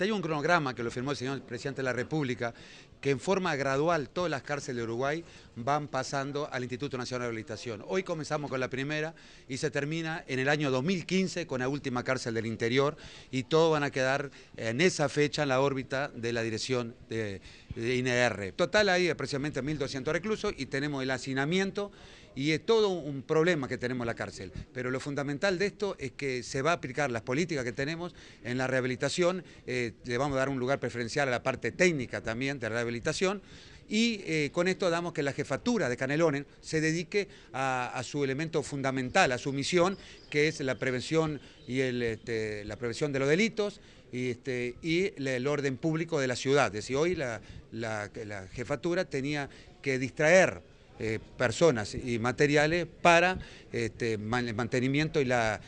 Hay un cronograma que lo firmó el señor presidente de la República, que en forma gradual todas las cárceles de Uruguay van pasando al Instituto Nacional de Rehabilitación. Hoy comenzamos con la primera y se termina en el año 2015 con la última cárcel del interior y todos van a quedar en esa fecha en la órbita de la dirección de, INER. INR. Total hay precisamente 1.200 reclusos y tenemos el hacinamiento y es todo un problema que tenemos la cárcel. Pero lo fundamental de esto es que se va a aplicar las políticas que tenemos en la rehabilitación, eh, le vamos a dar un lugar preferencial a la parte técnica también de rehabilitación, y eh, con esto damos que la jefatura de Canelones se dedique a, su elemento fundamental, a su misión, que es la prevención, y este, la prevención de los delitos y, este, el orden público de la ciudad. Es decir, hoy la, jefatura tenía que distraer eh, personas y materiales para este, mantenimiento y, la,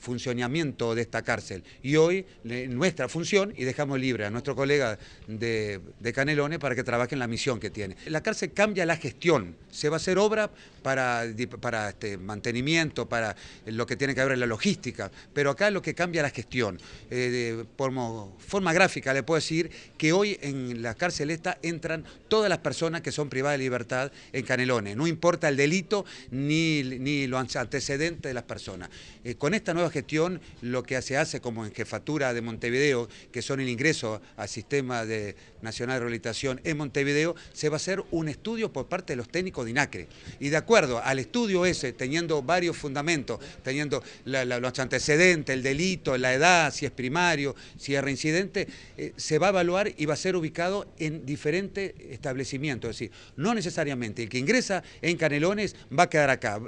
funcionamiento de esta cárcel. Y hoy nuestra función, y dejamos libre a nuestro colega de, Canelones para que trabaje en la misión que tiene. La cárcel cambia la gestión, se va a hacer obra para, para este, mantenimiento, para lo que tiene que ver en la logística, pero acá es lo que cambia la gestión. por eh, forma gráfica le puedo decir que hoy en la cárcel esta entran todas las personas que son privadas de libertad en Canelones, no importa el delito ni, ni los antecedentes de las personas. Eh, con esta nueva gestión, lo que se hace como en jefatura de Montevideo, que son el ingreso al sistema de nacional de rehabilitación en Montevideo, se va a hacer un estudio por parte de los técnicos de INACRE. Y de acuerdo al estudio ese, teniendo varios fundamentos, teniendo los antecedentes, el delito, la edad, si es primario, si es reincidente, eh, se va a evaluar y va a ser ubicado en diferentes establecimientos. Es decir, no necesariamente el que ingresa en Canelones va a quedar acá.